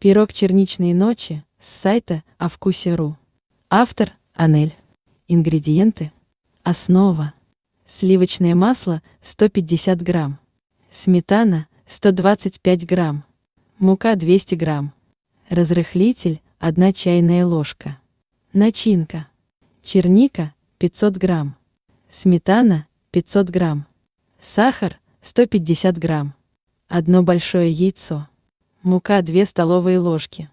Пирог черничные ночи с сайта о вкусе.ру. Автор Анель. Ингредиенты. Основа. Сливочное масло 150 грамм. Сметана 125 грамм. Мука 200 грамм. Разрыхлитель 1 чайная ложка. Начинка. Черника 500 грамм. Сметана 500 грамм. Сахар 150 грамм. Одно большое яйцо мука 2 столовые ложки,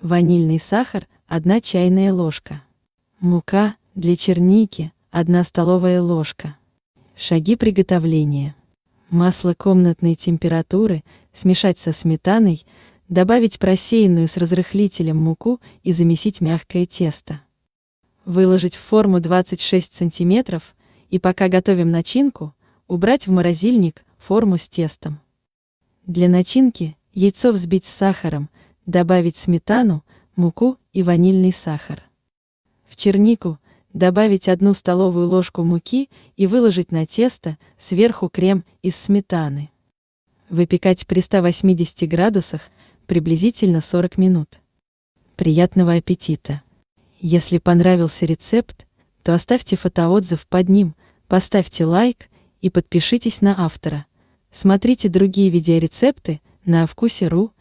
ванильный сахар 1 чайная ложка, мука для черники 1 столовая ложка. Шаги приготовления. Масло комнатной температуры смешать со сметаной, добавить просеянную с разрыхлителем муку и замесить мягкое тесто. Выложить в форму 26 см и пока готовим начинку, убрать в морозильник форму с тестом. Для начинки Яйцо взбить с сахаром, добавить сметану, муку и ванильный сахар. В чернику добавить одну столовую ложку муки и выложить на тесто сверху крем из сметаны. Выпекать при 180 градусах приблизительно 40 минут. Приятного аппетита! Если понравился рецепт, то оставьте фотоотзыв под ним, поставьте лайк и подпишитесь на автора. Смотрите другие видеорецепты на вкусе.ру